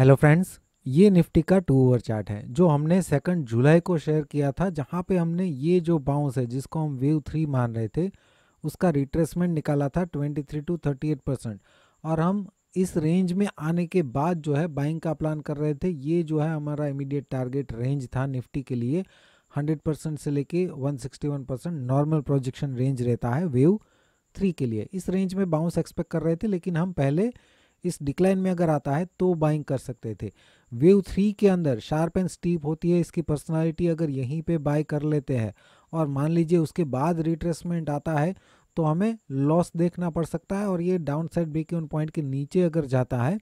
Hello friends ये Nifty का two hour chart है जो हमने सेकंड जुलाई को शेयर किया था जहाँ पे हमने ये जो बाउंस है जिसको हम वेव थ्री मान रहे थे उसका रिट्रेसमेंट निकाला था 23 टू 38 परसेंट और हम इस रेंज में आने के बाद जो है बाइंग का प्लान कर रहे थे ये जो है हमारा इमीडिएट टारगेट रेंज था निफ्टी के लिए हंड्रेड परसेंट से लेके one percent normal projection range रहता है वेव थ्री के लिए इस रेंज में बाउंस एक्सपेक्ट कर रहे थे लेकिन हम पहले इस डिक्लाइन में अगर आता है तो बाइंग कर सकते थे वेव थ्री के अंदर शार्प एंड स्टीप होती है इसकी पर्सनालिटी अगर यहीं पे बाय कर लेते हैं और मान लीजिए उसके बाद रिट्रेसमेंट आता है तो हमें लॉस देखना पड़ सकता है और ये डाउन साइड ब्रेक उन पॉइंट के नीचे अगर जाता है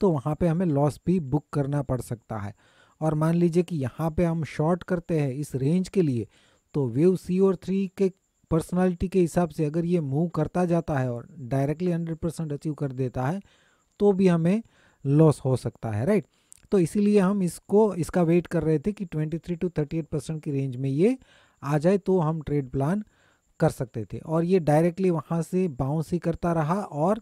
तो वहाँ पर हमें लॉस भी बुक करना पड़ सकता है और मान लीजिए कि यहाँ पर हम शॉर्ट करते हैं इस रेंज के लिए तो वेव सी और थ्री के पर्सनालिटी के हिसाब से अगर ये मूव करता जाता है और डायरेक्टली हंड्रेड परसेंट अचीव कर देता है तो भी हमें लॉस हो सकता है राइट तो इसीलिए हम इसको इसका वेट कर रहे थे कि 23 टू 38 परसेंट की रेंज में ये आ जाए तो हम ट्रेड प्लान कर सकते थे और ये डायरेक्टली वहाँ से बाउंस ही करता रहा और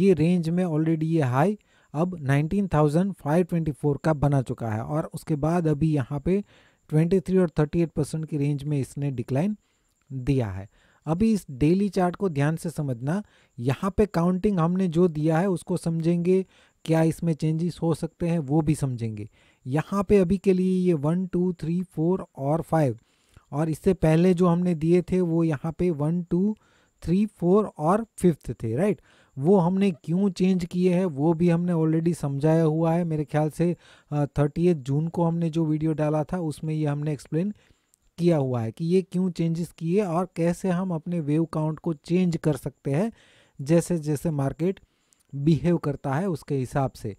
ये रेंज में ऑलरेडी ये हाई अब 19,524 का बना चुका है और उसके बाद अभी यहाँ पे 23 और 38 परसेंट की रेंज में इसने डिक्लाइन दिया है अभी इस डेली चार्ट को ध्यान से समझना यहाँ पे काउंटिंग हमने जो दिया है उसको समझेंगे क्या इसमें चेंजेस हो सकते हैं वो भी समझेंगे यहाँ पे अभी के लिए ये वन टू थ्री फोर और फाइव और इससे पहले जो हमने दिए थे वो यहाँ पे वन टू थ्री फोर और फिफ्थ थे राइट वो हमने क्यों चेंज किए हैं वो भी हमने ऑलरेडी समझाया हुआ है मेरे ख्याल से थर्टी जून को हमने जो वीडियो डाला था उसमें ये हमने एक्सप्लेन किया हुआ है कि ये क्यों चेंजेस किए और कैसे हम अपने वेव काउंट को चेंज कर सकते हैं जैसे जैसे मार्केट बिहेव करता है उसके हिसाब से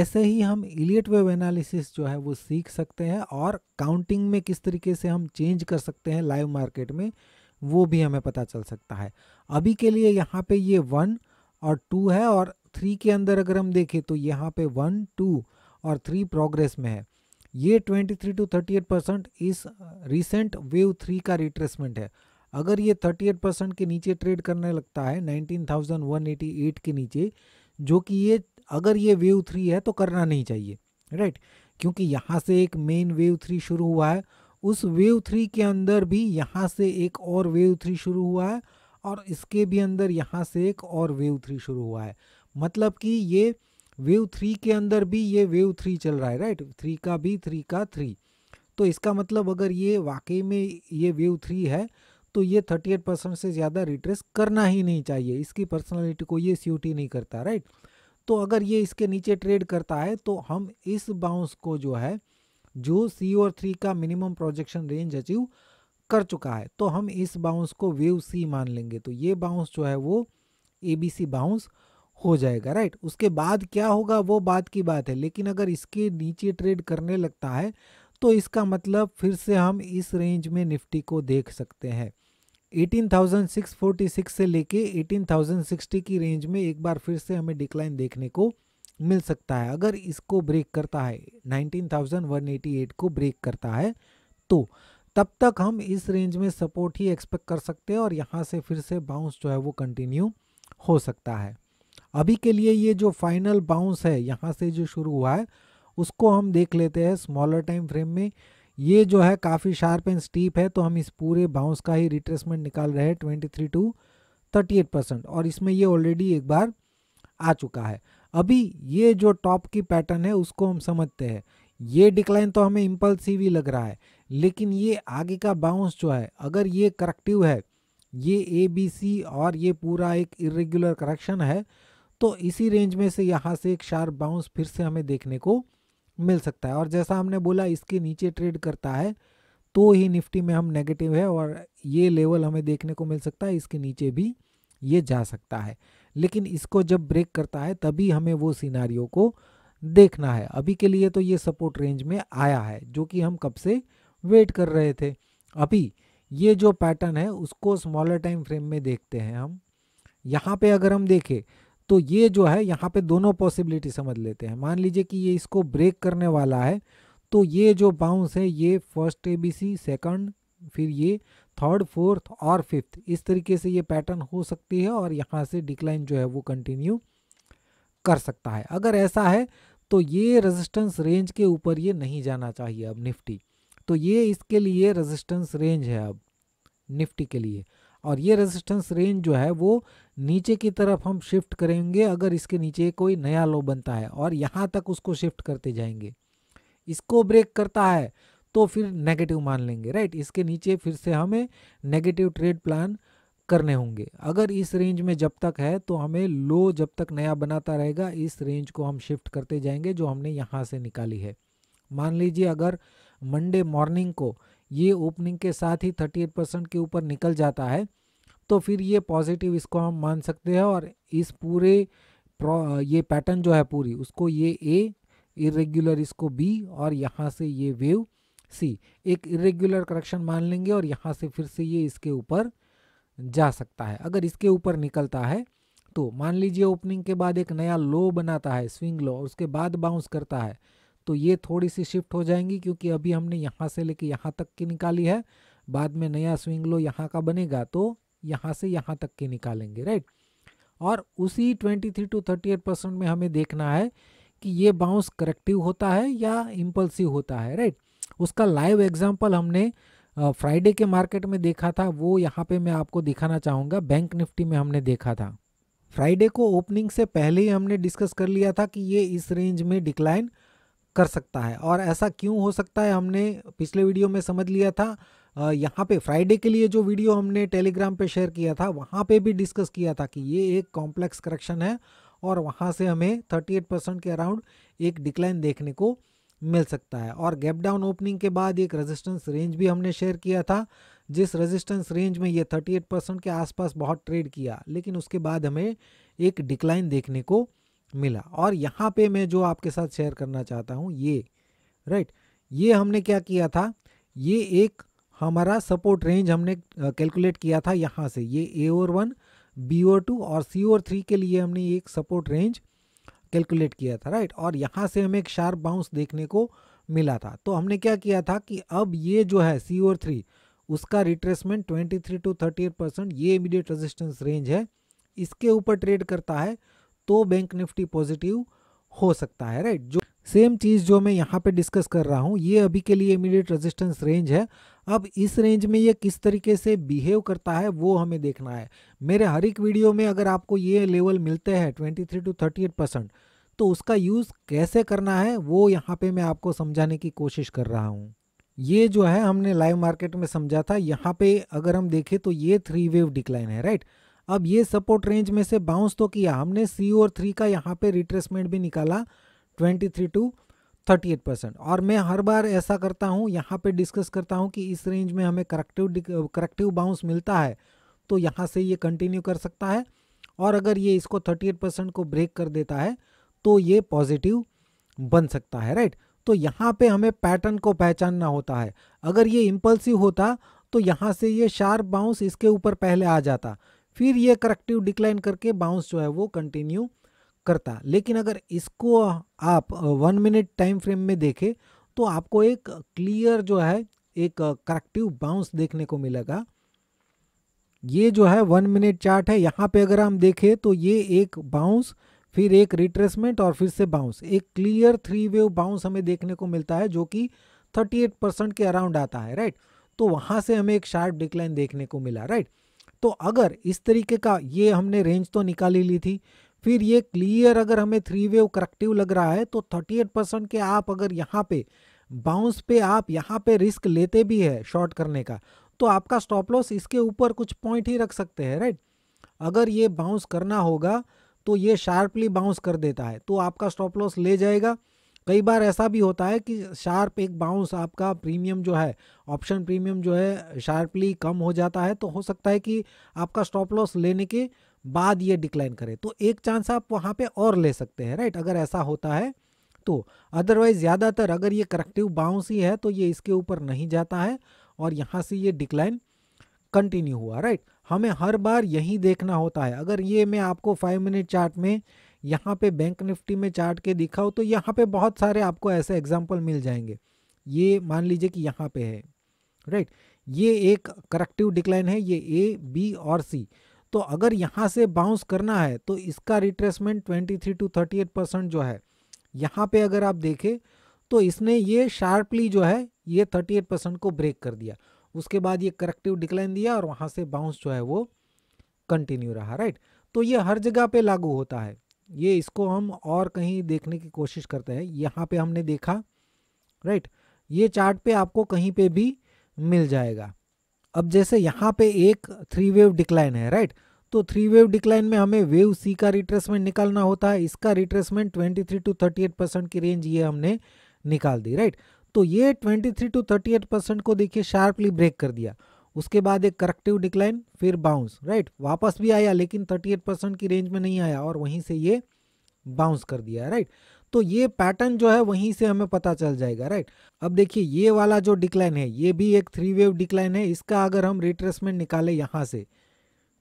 ऐसे ही हम इलियट वेव एनालिसिस जो है वो सीख सकते हैं और काउंटिंग में किस तरीके से हम चेंज कर सकते हैं लाइव मार्केट में वो भी हमें पता चल सकता है अभी के लिए यहाँ पे ये वन और टू है और थ्री के अंदर अगर हम देखें तो यहाँ पे वन टू और थ्री प्रोग्रेस में है ये 23 टू 38 परसेंट इस रिसेंट वेव थ्री का रिट्रेसमेंट है अगर ये 38 परसेंट के नीचे ट्रेड करने लगता है 19,188 के नीचे जो कि ये अगर ये वेव थ्री है तो करना नहीं चाहिए राइट क्योंकि यहाँ से एक मेन वेव थ्री शुरू हुआ है उस वेव थ्री के अंदर भी यहाँ से एक और वेव थ्री शुरू हुआ है और इसके भी अंदर यहाँ से एक और वेव थ्री शुरू हुआ है मतलब कि ये वेव थ्री के अंदर भी ये वेव थ्री चल रहा है राइट थ्री का भी थ्री का थ्री तो इसका मतलब अगर ये वाकई में ये वेव थ्री है तो ये थर्टी एट परसेंट से ज़्यादा रिट्रेस करना ही नहीं चाहिए इसकी पर्सनालिटी को ये सी नहीं करता राइट तो अगर ये इसके नीचे ट्रेड करता है तो हम इस बाउंस को जो है जो सी और थ्री का मिनिमम प्रोजेक्शन रेंज अचीव कर चुका है तो हम इस बाउंस को वेव सी मान लेंगे तो ये बाउंस जो है वो ए बी सी बाउंस हो जाएगा राइट उसके बाद क्या होगा वो बात की बात है लेकिन अगर इसके नीचे ट्रेड करने लगता है तो इसका मतलब फिर से हम इस रेंज में निफ्टी को देख सकते हैं 18,646 से लेके 18,060 की रेंज में एक बार फिर से हमें डिक्लाइन देखने को मिल सकता है अगर इसको ब्रेक करता है 19,188 को ब्रेक करता है तो तब तक हम इस रेंज में सपोर्ट ही एक्सपेक्ट कर सकते हैं और यहाँ से फिर से बाउंस जो है वो कंटिन्यू हो सकता है अभी के लिए ये जो फाइनल बाउंस है यहाँ से जो शुरू हुआ है उसको हम देख लेते हैं स्मॉलर टाइम फ्रेम में ये जो है काफ़ी शार्प एंड स्टीप है तो हम इस पूरे बाउंस का ही रिट्रेसमेंट निकाल रहे हैं twenty three to thirty eight percent और इसमें ये ऑलरेडी एक बार आ चुका है अभी ये जो टॉप की पैटर्न है उसको हम समझते हैं ये डिक्लाइन तो हमें इम्पल्सिव ही लग रहा है लेकिन ये आगे का बाउंस जो है अगर ये करेक्टिव है ये ए बी सी और ये पूरा एक इरेग्युलर करेक्शन है तो इसी रेंज में से यहाँ से एक शार्प बाउंस फिर से हमें देखने को मिल सकता है और जैसा हमने बोला इसके नीचे ट्रेड करता है तो ही निफ्टी में हम नेगेटिव है और ये लेवल हमें देखने को मिल सकता है इसके नीचे भी ये जा सकता है लेकिन इसको जब ब्रेक करता है तभी हमें वो सीनारियों को देखना है अभी के लिए तो ये सपोर्ट रेंज में आया है जो कि हम कब से वेट कर रहे थे अभी ये जो पैटर्न है उसको स्मॉलर टाइम फ्रेम में देखते हैं हम यहाँ पे अगर हम देखें तो ये जो है यहाँ पे दोनों पॉसिबिलिटी समझ लेते हैं मान लीजिए कि ये इसको ब्रेक करने वाला है तो ये जो बाउंस है ये first A B C second फिर ये थर्ड फोर्थ और फिफ्थ इस तरीके से ये पैटर्न हो सकती है और यहाँ से डिक्लाइन जो है वो कंटिन्यू कर सकता है अगर ऐसा है तो ये रेजिस्टेंस रेंज के ऊपर ये नहीं जाना चाहिए अब निफ्टी तो ये इसके लिए रेजिस्टेंस रेंज है अब निफ्टी के लिए और ये रेजिस्टेंस रेंज जो है वो नीचे की तरफ हम शिफ्ट करेंगे अगर इसके नीचे कोई नया लो बनता है और यहाँ तक उसको शिफ्ट करते जाएंगे इसको ब्रेक करता है तो फिर नेगेटिव मान लेंगे राइट इसके नीचे फिर से हमें नेगेटिव ट्रेड प्लान करने होंगे अगर इस रेंज में जब तक है तो हमें लो जब तक नया बनाता रहेगा इस रेंज को हम शिफ्ट करते जाएंगे जो हमने यहाँ से निकाली है मान लीजिए अगर मंडे मॉर्निंग को ये ओपनिंग के साथ ही 38 परसेंट के ऊपर निकल जाता है तो फिर ये पॉजिटिव इसको हम मान सकते हैं और इस पूरे ये पैटर्न जो है पूरी उसको ये ए इरेग्युलर इसको बी और यहाँ से ये वेव सी एक इरेग्युलर करेक्शन मान लेंगे और यहाँ से फिर से ये इसके ऊपर जा सकता है अगर इसके ऊपर निकलता है तो मान लीजिए ओपनिंग के बाद एक नया लो बनाता है स्विंग लो और उसके बाद बाउंस करता है तो ये थोड़ी सी शिफ्ट हो जाएंगी क्योंकि अभी हमने यहाँ से लेके यहाँ तक की निकाली है बाद में नया स्विंग लो यहाँ का बनेगा तो यहाँ से यहाँ तक की निकालेंगे राइट और उसी 23 टू एट परसेंट में हमें देखना है कि ये बाउंस करेक्टिव होता है या इम्पल्सिव होता है राइट उसका लाइव एग्जाम्पल हमने फ्राइडे के मार्केट में देखा था वो यहाँ पे मैं आपको दिखाना चाहूँगा बैंक निफ्टी में हमने देखा था फ्राइडे को ओपनिंग से पहले ही हमने डिस्कस कर लिया था कि ये इस रेंज में डिक्लाइन कर सकता है और ऐसा क्यों हो सकता है हमने पिछले वीडियो में समझ लिया था यहाँ पे फ्राइडे के लिए जो वीडियो हमने टेलीग्राम पे शेयर किया था वहाँ पे भी डिस्कस किया था कि ये एक कॉम्प्लेक्स करेक्शन है और वहाँ से हमें 38 परसेंट के अराउंड एक डिक्लाइन देखने को मिल सकता है और गैप डाउन ओपनिंग के बाद एक रेजिस्टेंस रेंज भी हमने शेयर किया था जिस रेजिस्टेंस रेंज में ये 38 परसेंट के आसपास बहुत ट्रेड किया लेकिन उसके बाद हमें एक डिक्लाइन देखने को मिला और यहाँ पे मैं जो आपके साथ शेयर करना चाहता हूँ ये राइट ये हमने क्या किया था ये एक हमारा सपोर्ट रेंज हमने कैलकुलेट किया था यहाँ से ये A or one B or two और सी ओर थ्री के लिए हमने एक सपोर्ट रेंज कैलकुलेट किया था राइट और यहाँ से हमें एक शार्प बाउंस देखने को मिला था तो हमने क्या किया था कि अब ये जो है सी ओर थ्री उसका रिट्रेसमेंट 23 टू एट परसेंट ये इमीडिएट रेजिस्टेंस रेंज है इसके ऊपर ट्रेड करता है तो बैंक निफ्टी पॉजिटिव हो सकता है राइट जो सेम चीज़ जो मैं यहाँ पे डिस्कस कर रहा हूँ ये अभी के लिए इमीडिएट रेजिस्टेंस रेंज है अब इस रेंज में ये किस तरीके से बिहेव करता है वो हमें देखना है मेरे हर एक वीडियो में अगर आपको ये लेवल मिलते हैं twenty three to thirty eight percent तो उसका यूज़ कैसे करना है वो यहाँ पे मैं आपको समझाने की कोशिश कर रहा हूँ ये जो है हमने लाइव मार्केट में समझा था यहाँ पे अगर हम देखें तो ये थ्री वेव डिक्लाइन है राइट right? अब ये सपोर्ट रेंज में से बाउंस तो किया हमने सी और थ्री का यहाँ पे रिट्रेसमेंट भी निकाला 23 टू एट परसेंट और मैं हर बार ऐसा करता हूँ यहाँ पे डिस्कस करता हूँ कि इस रेंज में हमें करेक्टिव करेक्टिव बाउंस मिलता है तो यहाँ से ये कंटिन्यू कर सकता है और अगर ये इसको 38 परसेंट को ब्रेक कर देता है तो ये पॉजिटिव बन सकता है राइट तो यहाँ पे हमें पैटर्न को पहचानना होता है अगर ये इम्पल्सिव होता तो यहाँ से ये शार्प बाउंस इसके ऊपर पहले आ जाता फिर ये करेक्टिव डिक्लाइन करके बाउंस जो है वो कंटिन्यू करता लेकिन अगर इसको आप वन मिनट टाइम फ्रेम में देखें तो आपको एक क्लियर जो है एक करेक्टिव बाउंस देखने को मिलेगा ये जो है वन मिनट चार्ट है यहाँ पे अगर हम देखें तो ये एक बाउंस फिर एक रिट्रेसमेंट और फिर से बाउंस एक क्लियर थ्री वेव बाउंस हमें देखने को मिलता है जो कि 38 परसेंट के अराउंड आता है राइट तो वहाँ से हमें एक शार्प डिक्लाइन देखने को मिला राइट तो अगर इस तरीके का ये हमने रेंज तो निकाली ली थी फिर ये क्लियर अगर हमें थ्री वेव करेक्टिव लग रहा है तो 38 परसेंट के आप अगर यहाँ पे बाउंस पे आप यहाँ पे रिस्क लेते भी है शॉर्ट करने का तो आपका स्टॉप लॉस इसके ऊपर कुछ पॉइंट ही रख सकते हैं राइट अगर ये बाउंस करना होगा तो ये शार्पली बाउंस कर देता है तो आपका स्टॉप लॉस ले जाएगा कई बार ऐसा भी होता है कि शार्प एक बाउंस आपका प्रीमियम जो है ऑप्शन प्रीमियम जो है शार्पली कम हो जाता है तो हो सकता है कि आपका स्टॉप लॉस लेने के बाद ये डिक्लाइन करे तो एक चांस आप वहाँ पे और ले सकते हैं राइट अगर ऐसा होता है तो अदरवाइज ज़्यादातर अगर ये करेक्टिव बाउंस ही है तो ये इसके ऊपर नहीं जाता है और यहाँ से ये डिक्लाइन कंटिन्यू हुआ राइट हमें हर बार यही देखना होता है अगर ये मैं आपको फाइव मिनट चार्ट में यहाँ पे बैंक निफ्टी में चार्ट के दिखाओ तो यहाँ पे बहुत सारे आपको ऐसे एग्जाम्पल मिल जाएंगे ये मान लीजिए कि यहाँ पे है राइट ये एक करेक्टिव डिक्लाइन है ये ए बी और सी तो अगर यहाँ से बाउंस करना है तो इसका retracement three to eight percent जो है यहाँ पे अगर आप देखें तो इसने ये शार्पली जो है ये एट परसेंट को ब्रेक कर दिया उसके बाद ये करेक्टिव डिक्लाइन दिया और वहाँ से बाउंस जो है वो कंटिन्यू रहा राइट तो ये हर जगह पे लागू होता है ये इसको हम और कहीं देखने की कोशिश करते हैं यहाँ पे हमने देखा राइट ये चार्ट पे आपको कहीं पे भी मिल जाएगा अब जैसे यहाँ पे एक थ्री वेव डिक्लाइन है राइट तो थ्री वेव डिक्लाइन में हमें वेव सी का रिट्रेसमेंट निकालना होता है इसका रिट्रेसमेंट 23 टू एट परसेंट की रेंज ये हमने निकाल दी राइट तो ये 23 टू एट परसेंट को देखिए शार्पली ब्रेक कर दिया उसके बाद एक करेक्टिव डिक्लाइन फिर बाउंस राइट वापस भी आया लेकिन 38 परसेंट की रेंज में नहीं आया और वहीं से ये बाउंस कर दिया राइट तो ये पैटर्न जो है वहीं से हमें पता चल जाएगा राइट अब देखिए ये वाला जो डिक्लाइन है ये भी एक थ्री वेव डिक्लाइन है इसका अगर हम रिट्रेसमेंट निकाले यहाँ से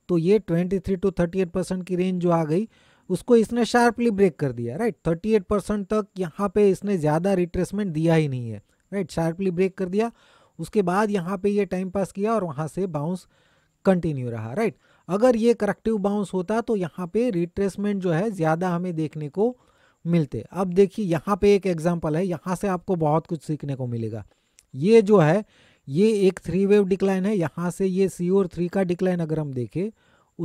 तो ये 23 टू 38 परसेंट की रेंज जो आ गई उसको इसने शार्पली ब्रेक कर दिया राइट 38 परसेंट तक यहाँ पे इसने ज़्यादा रिट्रेसमेंट दिया ही नहीं है राइट शार्पली ब्रेक कर दिया उसके बाद यहाँ पे ये टाइम पास किया और वहाँ से बाउंस कंटिन्यू रहा राइट अगर ये करेक्टिव बाउंस होता तो यहाँ पे रिट्रेसमेंट जो है ज़्यादा हमें देखने को मिलते अब देखिए यहाँ पे एक एग्जाम्पल है यहाँ से आपको बहुत कुछ सीखने को मिलेगा ये जो है ये एक थ्री वेव डिक्लाइन है यहाँ से ये सी और थ्री का डिक्लाइन अगर हम देखें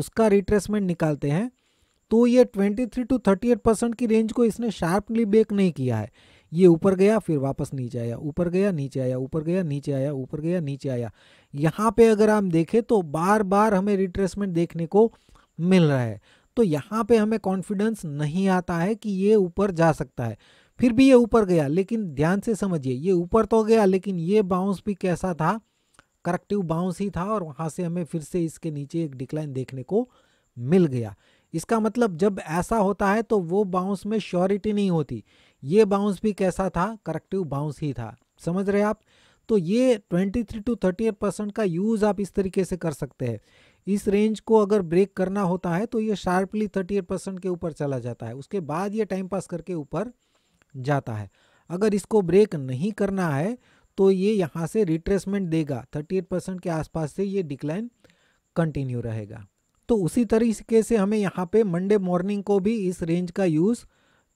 उसका रिट्रेसमेंट निकालते हैं तो ये 23 टू 38 परसेंट की रेंज को इसने शार्पली बेक नहीं किया है ये ऊपर गया फिर वापस नीचे आया ऊपर गया नीचे आया ऊपर गया नीचे आया ऊपर गया नीचे आया यहाँ पे अगर हम देखें तो बार बार हमें रिट्रेसमेंट देखने को मिल रहा है तो यहाँ पे हमें कॉन्फिडेंस नहीं आता है कि ये ऊपर जा सकता है फिर भी ये ऊपर गया लेकिन ध्यान से समझिए ये ऊपर तो गया लेकिन ये बाउंस भी कैसा था करेक्टिव बाउंस ही था और वहाँ से हमें फिर से इसके नीचे एक डिक्लाइन देखने को मिल गया इसका मतलब जब ऐसा होता है तो वो बाउंस में श्योरिटी नहीं होती ये बाउंस भी कैसा था करेक्टिव बाउंस ही था समझ रहे आप तो ये 23 टू 38 परसेंट का यूज़ आप इस तरीके से कर सकते हैं इस रेंज को अगर ब्रेक करना होता है तो ये शार्पली 38 परसेंट के ऊपर चला जाता है उसके बाद ये टाइम पास करके ऊपर जाता है अगर इसको ब्रेक नहीं करना है तो ये यहाँ से रिट्रेसमेंट देगा 38 परसेंट के आसपास से ये डिक्लाइन कंटिन्यू रहेगा तो उसी तरीके से हमें यहाँ पे मंडे मॉर्निंग को भी इस रेंज का यूज़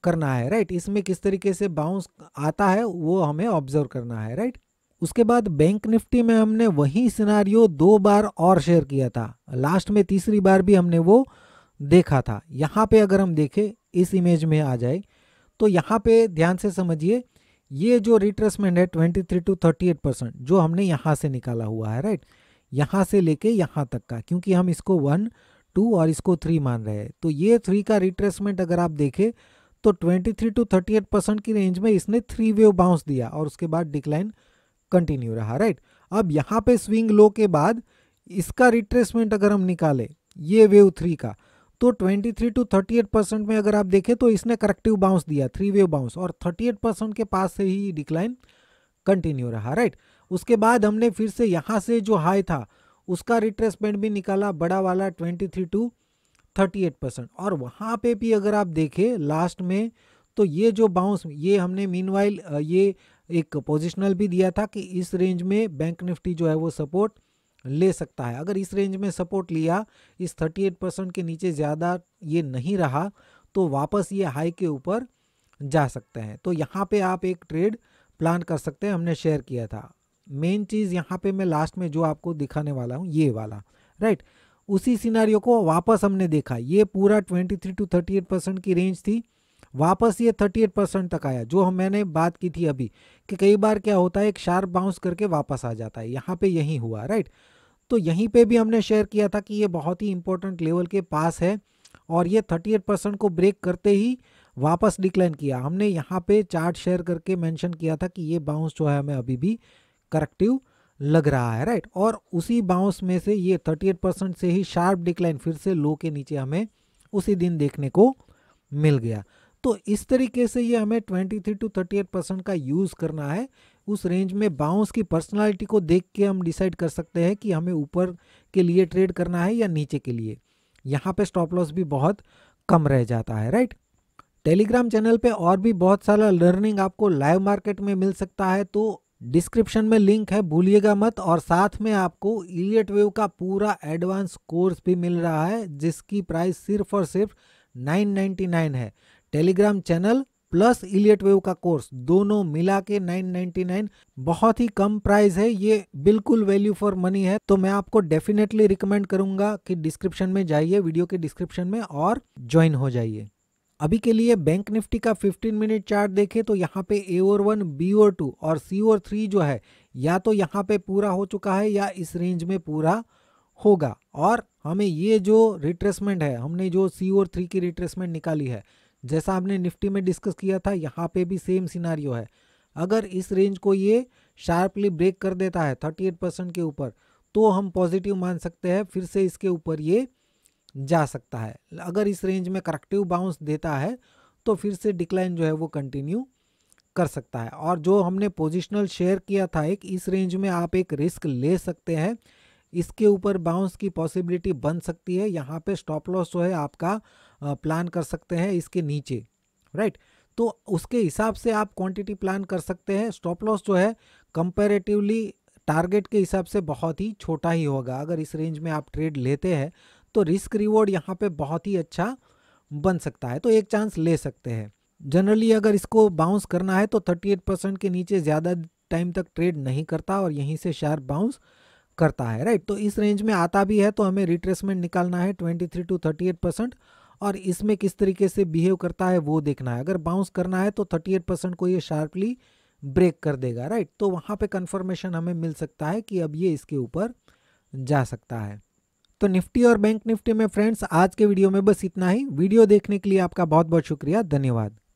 करना है राइट इसमें किस तरीके से बाउंस आता है वो हमें ऑब्जर्व करना है राइट उसके बाद बैंक निफ्टी में हमने वही सिनारियो दो बार और शेयर किया था लास्ट में तीसरी बार भी हमने वो देखा था यहाँ पे अगर हम देखें इस इमेज में आ जाए तो यहाँ पे ध्यान से समझिए ये जो रिट्रेसमेंट है 23 टू 38 परसेंट जो हमने यहाँ से निकाला हुआ है राइट यहाँ से लेके यहाँ तक का क्योंकि हम इसको वन टू और इसको थ्री मान रहे हैं तो ये थ्री का रिट्रेसमेंट अगर आप देखें तो 23 टू 38 परसेंट की रेंज में इसने थ्री वेव बाउंस दिया और उसके बाद डिक्लाइन कंटिन्यू रहा राइट अब यहाँ पे स्विंग लो के बाद इसका रिट्रेसमेंट अगर हम निकालें ये वेव थ्री का तो 23 टू 38 परसेंट में अगर आप देखें तो इसने करेक्टिव बाउंस दिया थ्री वेव बाउंस और 38 परसेंट के पास से ही डिक्लाइन कंटिन्यू रहा राइट उसके बाद हमने फिर से यहाँ से जो हाई था उसका रिट्रेसमेंट भी निकाला बड़ा वाला twenty to thirty eight percent और वहाँ पे भी अगर आप देखें लास्ट में तो ये जो बाउंस ये हमने मीनवाइल ये एक पोजिशनल भी दिया था कि इस रेंज में बैंक निफ्टी जो है वो सपोर्ट ले सकता है अगर इस रेंज में सपोर्ट लिया इस थर्टी एट परसेंट के नीचे ज़्यादा ये नहीं रहा तो वापस ये हाई के ऊपर जा सकते हैं तो यहाँ पे आप एक ट्रेड प्लान कर सकते हैं हमने शेयर किया था मेन चीज़ यहाँ पे मैं लास्ट में जो आपको दिखाने वाला हूँ ये वाला राइट right? उसी सिनारियो को वापस हमने देखा ये पूरा 23 टू 38 परसेंट की रेंज थी वापस ये 38 परसेंट तक आया जो हम मैंने बात की थी अभी कि कई बार क्या होता है एक शार्प बाउंस करके वापस आ जाता है यहाँ पे यही हुआ राइट तो यहीं पे भी हमने शेयर किया था कि ये बहुत ही इंपॉर्टेंट लेवल के पास है और ये 38 परसेंट को ब्रेक करते ही वापस डिक्लाइन किया हमने यहाँ पे चार्ट शेयर करके मेंशन किया था कि ये बाउंस जो है हमें अभी भी करेक्टिव लग रहा है राइट और उसी बाउंस में से ये 38 परसेंट से ही शार्प डिक्लाइन फिर से लो के नीचे हमें उसी दिन देखने को मिल गया तो इस तरीके से ये हमें 23 टू 38 परसेंट का यूज़ करना है उस रेंज में बाउंस की पर्सनालिटी को देख के हम डिसाइड कर सकते हैं कि हमें ऊपर के लिए ट्रेड करना है या नीचे के लिए यहाँ पे स्टॉप लॉस भी बहुत कम रह जाता है राइट टेलीग्राम चैनल पे और भी बहुत सारा लर्निंग आपको लाइव मार्केट में मिल सकता है तो डिस्क्रिप्शन में लिंक है भूलिएगा मत और साथ में आपको इलियट वेव का पूरा एडवांस कोर्स भी मिल रहा है जिसकी प्राइस सिर्फ और सिर्फ 999 है Telegram channel plus Elliott wave का कोर्स दोनों मिला के 999 बहुत ही कम प्राइस है ये बिल्कुल वैल्यू फॉर मनी है तो मैं आपको डेफिनेटली रिकमेंड करूंगा कि डिस्क्रिप्शन में जाइए वीडियो के डिस्क्रिप्शन में और ज्वाइन हो जाइए अभी के लिए बैंक निफ्टी का 15 मिनट चार्ट देखें तो यहाँ पे A or one B or two और सी ओर थ्री जो है या तो यहाँ पे पूरा हो चुका है या इस रेंज में पूरा होगा और हमें ये जो रिट्रेसमेंट है हमने जो सी ओर थ्री की रिट्रेसमेंट निकाली है जैसा हमने निफ्टी में डिस्कस किया था यहाँ पे भी सेम सिनारियो है अगर इस रेंज को ये शार्पली ब्रेक कर देता है थर्टी परसेंट के ऊपर तो हम पॉजिटिव मान सकते हैं फिर से इसके ऊपर ये जा सकता है अगर इस रेंज में करेक्टिव बाउंस देता है तो फिर से डिक्लाइन जो है वो कंटिन्यू कर सकता है और जो हमने पोजिशनल शेयर किया था एक इस रेंज में आप एक रिस्क ले सकते हैं इसके ऊपर बाउंस की पॉसिबिलिटी बन सकती है यहाँ पे स्टॉप लॉस जो है आपका प्लान कर सकते हैं इसके नीचे राइट तो उसके हिसाब से आप क्वांटिटी प्लान कर सकते हैं स्टॉप लॉस जो है कंपेरेटिवली टारगेट के हिसाब से बहुत ही छोटा ही होगा अगर इस रेंज में आप ट्रेड लेते हैं तो रिस्क रिवॉर्ड यहाँ पे बहुत ही अच्छा बन सकता है तो एक चांस ले सकते हैं जनरली अगर इसको बाउंस करना है तो 38 परसेंट के नीचे ज़्यादा टाइम तक ट्रेड नहीं करता और यहीं से शार्प बाउंस करता है राइट तो इस रेंज में आता भी है तो हमें रिट्रेसमेंट निकालना है 23 टू 38 परसेंट और इसमें किस तरीके से बिहेव करता है वो देखना है अगर बाउंस करना है तो 38 परसेंट को ये शार्पली ब्रेक कर देगा राइट तो वहाँ पे कंफर्मेशन हमें मिल सकता है कि अब ये इसके ऊपर जा सकता है तो निफ्टी और बैंक निफ्टी में फ्रेंड्स आज के वीडियो में बस इतना ही वीडियो देखने के लिए आपका बहुत बहुत शुक्रिया धन्यवाद